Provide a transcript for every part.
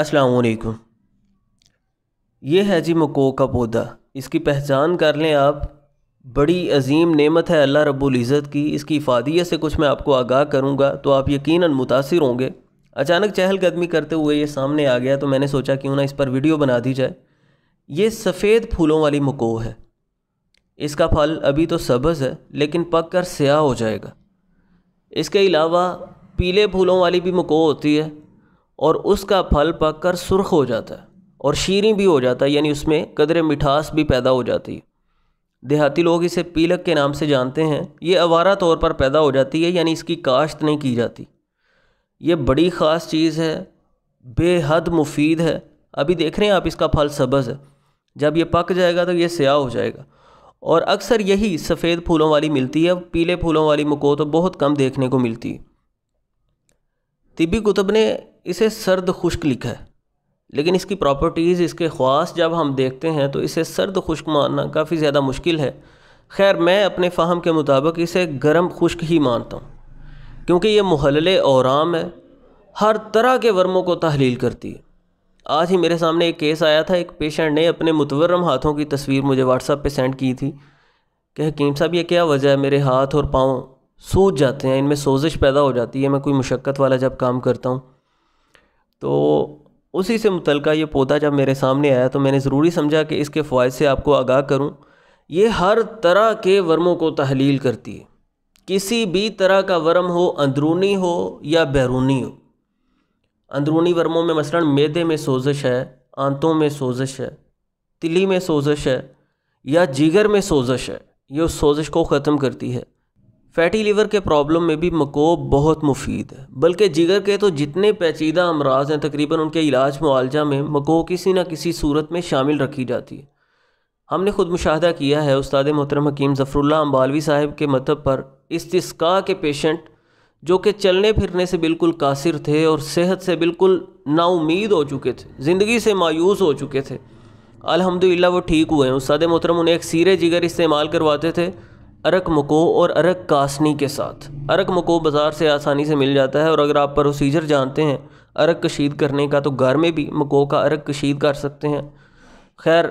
असलकुम ये है जी मको का पौधा इसकी पहचान कर लें आप बड़ी अजीम नेमत है अल्लाह रब्ज़त की इसकी इफादियत से कुछ मैं आपको आगाह करूँगा तो आप यकीन मुतासर होंगे अचानक चहलकदमी करते हुए ये सामने आ गया तो मैंने सोचा क्यों ना इस पर वीडियो बना दी जाए ये सफ़ेद फूलों वाली मको है इसका फल अभी तो सब्ज़ है लेकिन पक कर स्याह हो जाएगा इसके अलावा पीले फूलों वाली भी मको होती है और उसका फल पककर सुर्ख हो जाता है और शीरी भी हो जाता है यानी उसमें कदर मिठास भी पैदा हो जाती है देहाती लोग इसे पीलक के नाम से जानते हैं ये आवारा तौर पर पैदा हो जाती है यानी इसकी काश्त नहीं की जाती ये बड़ी ख़ास चीज़ है बेहद मुफीद है अभी देख रहे हैं आप इसका फल सब्ज़ है जब यह पक जाएगा तो ये स्याह हो जाएगा और अक्सर यही सफ़ेद फूलों वाली मिलती है पीले फूलों वाली मुको तो बहुत कम देखने को मिलती है तिबी कुतुब ने इसे सर्द खुश्क लिखा है लेकिन इसकी प्रॉपर्टीज़ इसके ख़्वास जब हम देखते हैं तो इसे सर्द खुश्क मानना काफ़ी ज़्यादा मुश्किल है खैर मैं अपने फ़ाहम के मुताबिक इसे गर्म खुश्क ही मानता हूँ क्योंकि ये महल और है हर तरह के वर्मों को तहलील करती है आज ही मेरे सामने एक केस आया था एक पेशेंट ने अपने मुतवरम हाथों की तस्वीर मुझे व्हाट्सअप पर सेंड की थी कि हकीम साहब ये क्या वजह है मेरे हाथ और पाँव सूज जाते हैं इनमें सोजिश पैदा हो जाती है मैं कोई मुशक्क़त वाला जब काम करता हूँ तो उसी से मुतल ये पौधा जब मेरे सामने आया तो मैंने ज़रूरी समझा कि इसके फ़वाद से आपको आगाह करूँ ये हर तरह के वर्मों को तहलील करती है किसी भी तरह का वर्म हो अंदरूनी हो या बैरूनी हो अंदरूनी वर्मों में मसलन मैदे में सोजिश है आंतों में सोजिश है तिली में सोजिश है या जीगर में सोजिश है ये उस सोजिश को ख़त्म करती है फैटी लीवर के प्रॉब्लम में भी मकोब बहुत मुफीद है बल्कि जिगर के तो जितने पेचीदा अमराज हैं तकरीबन उनके इलाज मुआलजा में मको किसी न किसी सूरत में शामिल रखी जाती है हमने खुद मुशाह किया है उस्ताद मोहतरम हकीम ज़फ़रुल्ला अम्बालवी साहब के मतलब पर तस्का के पेशेंट जो कि चलने फिरने से बिल्कुल कासिर थे और सेहत से बिल्कुल नाउमीद हो चुके थे ज़िंदगी से मायूस हो चुके थे अलहमदिल्ला वो ठीक हुए हैं उस्ताद मोहतरम उन्हें एक सीरे जिगर इस्तेमाल करवाते थे अरक मको और अरक कासनी के साथ अरक मको बाज़ार से आसानी से मिल जाता है और अगर आप प्रोसीजर जानते हैं अरक कशीद करने का तो घर में भी मको का अरक कशीद कर सकते हैं खैर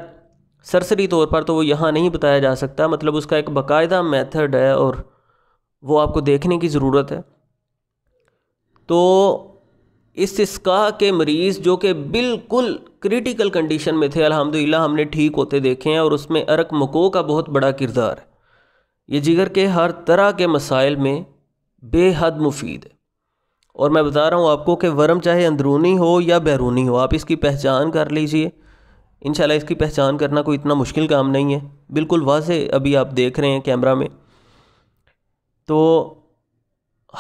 सरसरी तौर पर तो वो यहाँ नहीं बताया जा सकता मतलब उसका एक बाकायदा मेथड है और वो आपको देखने की ज़रूरत है तो इस इसका के मरीज़ जो कि बिल्कुल क्रिटिकल कंडीशन में थे अलहमदिल्ला हमने ठीक होते देखे हैं और उसमें अरक मको का बहुत बड़ा किरदार है ये जिगर के हर तरह के मसाइल में बेहद मुफीद है और मैं बता रहा हूँ आपको कि वर्म चाहे अंदरूनी हो या बैरूनी हो आप इसकी पहचान कर लीजिए इन इसकी पहचान करना कोई इतना मुश्किल काम नहीं है बिल्कुल वाजे अभी आप देख रहे हैं कैमरा में तो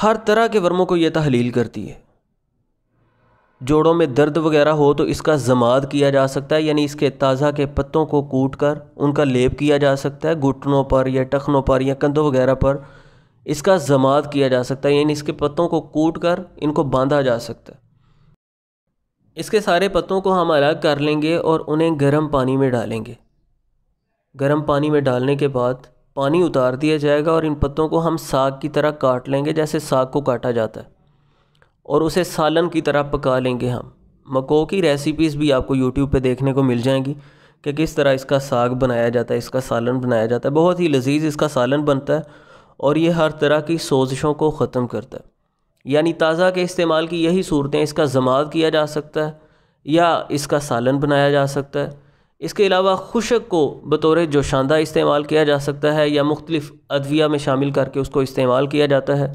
हर तरह के वर्मों को यह तहलील करती है जोड़ों में दर्द वगैरह हो तो इसका जमाद किया जा सकता है यानी इसके ताज़ा के पत्तों को कूट कर उनका लेप किया जा सकता है घुटनों पर या टखनों पर या कंधों वगैरह पर इसका जमात किया जा सकता है यानी इसके पत्तों को कूट कर इनको बांधा जा सकता है इसके सारे पत्तों को हम अलग कर लेंगे और उन्हें गर्म पानी में डालेंगे गर्म पानी में डालने के बाद पानी उतार दिया जाएगा और इन पत्तों को हम साग की तरह काट लेंगे जैसे साग को काटा जाता है और उसे सालन की तरह पका लेंगे हम मको की रेसिपीज़ भी आपको यूट्यूब पे देखने को मिल जाएंगी कि किस तरह इसका साग बनाया जाता है इसका सालन बनाया जाता है बहुत ही लजीज इसका सालन बनता है और ये हर तरह की सोजिशों को ख़त्म करता है यानी ताज़ा के इस्तेमाल की यही सूरतें इसका जमात किया जा सकता है या इसका सालन बनाया जा सकता है इसके अलावा खुशक को बतौर जोशानदा इस्तेमाल किया जा सकता है या मुख्तलिफ़ अदविया में शामिल करके उसको इस्तेमाल किया जाता है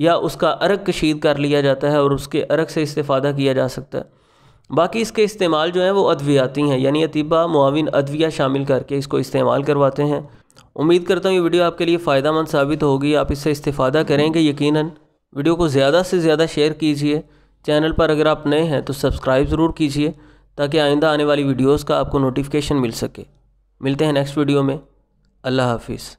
या उसका अरक कशीद कर लिया जाता है और उसके अरक से इस्तेफ़ादा किया जा सकता है बाकी इसके इस्तेमाल जो है वो अद्वियाती हैं यानी अतिबा मुआविन अद्विया शामिल करके इसको इस्तेमाल करवाते हैं उम्मीद करता हूँ ये वीडियो आपके लिए फ़ायदा मंद साबित होगी आप इससे इस्तेफ़ादा करेंगे यकीन वीडियो को ज़्यादा से ज़्यादा शेयर कीजिए चैनल पर अगर आप नए हैं तो सब्सक्राइब ज़रूर कीजिए ताकि आइंदा आने वाली वीडियोज़ का आपको नोटिफिकेशन मिल सके मिलते हैं नेक्स्ट वीडियो में अल्लाह हाफिज़